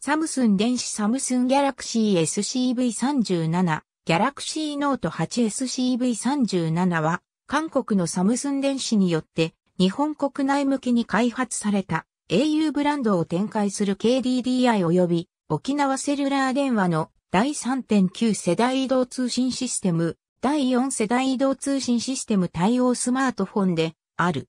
サムスン電子サムスンギャラクシー SCV37、ギャラクシーノート 8SCV37 は、韓国のサムスン電子によって、日本国内向けに開発された au ブランドを展開する KDDI 及び沖縄セルラー電話の第3.9世代移動通信システム、第4世代移動通信システム対応スマートフォンである。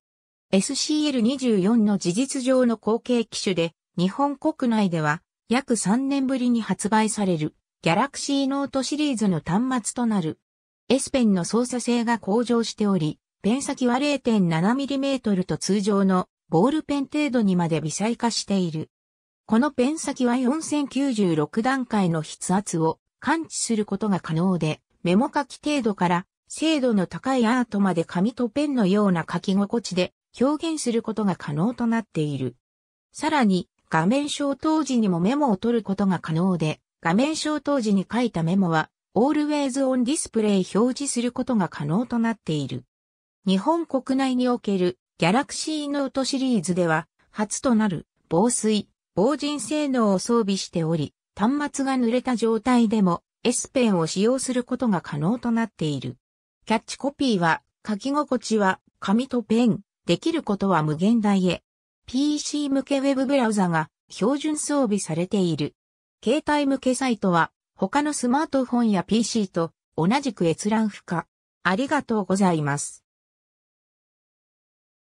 SCL24 の事実上の後継機種で、日本国内では約3年ぶりに発売される、ギャラクシーノートシリーズの端末となる。S ペンの操作性が向上しており、ペン先は 0.7mm と通常のボールペン程度にまで微細化している。このペン先は4096段階の筆圧を感知することが可能で、メモ書き程度から精度の高いアートまで紙とペンのような書き心地で表現することが可能となっている。さらに画面消灯時にもメモを取ることが可能で、画面消灯時に書いたメモは、Always on Display 表示することが可能となっている。日本国内における Galaxy ノートシリーズでは、初となる防水、防塵性能を装備しており、端末が濡れた状態でも S ペンを使用することが可能となっている。キャッチコピーは、書き心地は紙とペン、できることは無限大へ。PC 向けウェブブラウザが標準装備されている。携帯向けサイトは他のスマートフォンや PC と同じく閲覧不可。ありがとうございます。